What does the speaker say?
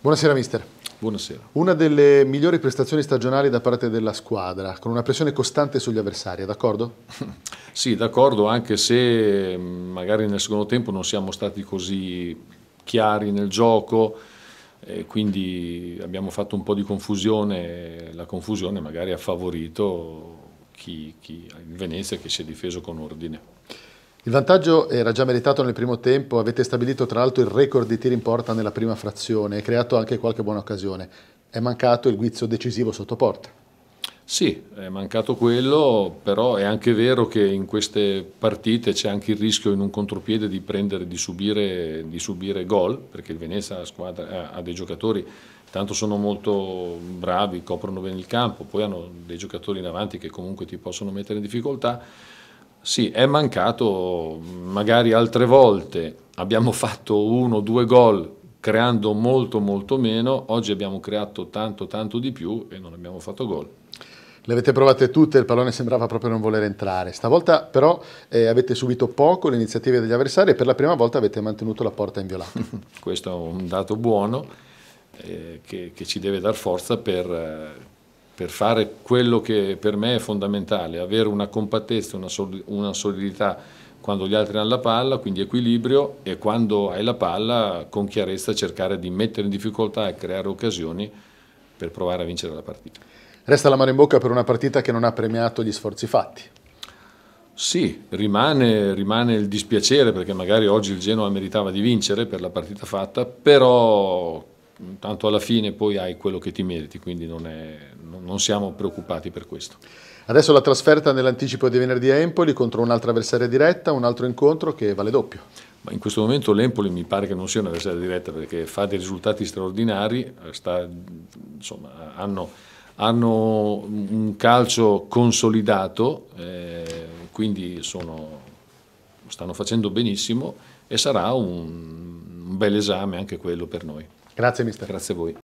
Buonasera mister. Buonasera. Una delle migliori prestazioni stagionali da parte della squadra, con una pressione costante sugli avversari, d'accordo? sì, d'accordo, anche se mm, magari nel secondo tempo non siamo stati così chiari nel gioco, quindi abbiamo fatto un po' di confusione, la confusione magari ha favorito chi, chi, il Venezia che si è difeso con ordine. Il vantaggio era già meritato nel primo tempo, avete stabilito tra l'altro il record di tiri in porta nella prima frazione e creato anche qualche buona occasione. È mancato il guizzo decisivo sotto porta. Sì, è mancato quello, però è anche vero che in queste partite c'è anche il rischio in un contropiede di, prendere, di, subire, di subire, gol, perché il Venezia squadra, ha dei giocatori, tanto sono molto bravi, coprono bene il campo, poi hanno dei giocatori in avanti che comunque ti possono mettere in difficoltà sì, è mancato magari altre volte, abbiamo fatto uno o due gol creando molto molto meno, oggi abbiamo creato tanto tanto di più e non abbiamo fatto gol. Le avete provate tutte, il pallone sembrava proprio non voler entrare. Stavolta però eh, avete subito poco le iniziative degli avversari e per la prima volta avete mantenuto la porta inviolata. Questo è un dato buono eh, che, che, ci deve dar forza per, eh, per fare quello che per me è fondamentale, avere una compattezza, una solidità quando gli altri hanno la palla, quindi equilibrio, e quando hai la palla con chiarezza cercare di mettere in difficoltà e creare occasioni per provare a vincere la partita. Resta la mano in bocca per una partita che non ha premiato gli sforzi fatti. Sì, rimane, rimane, il dispiacere perché magari oggi il Genoa meritava di vincere per la partita fatta, però tanto alla fine poi hai quello che ti meriti, quindi non, è, non siamo preoccupati per questo. Adesso la trasferta nell'anticipo di venerdì a Empoli contro un'altra avversaria diretta, un altro incontro che vale doppio. Ma in questo momento l'Empoli mi pare che non sia un'avversaria diretta perché fa dei risultati straordinari, eh, sta, insomma, hanno, hanno, un calcio consolidato, eh, quindi sono, stanno facendo benissimo e sarà un, un bel esame anche quello per noi. Grazie mister. Grazie a voi.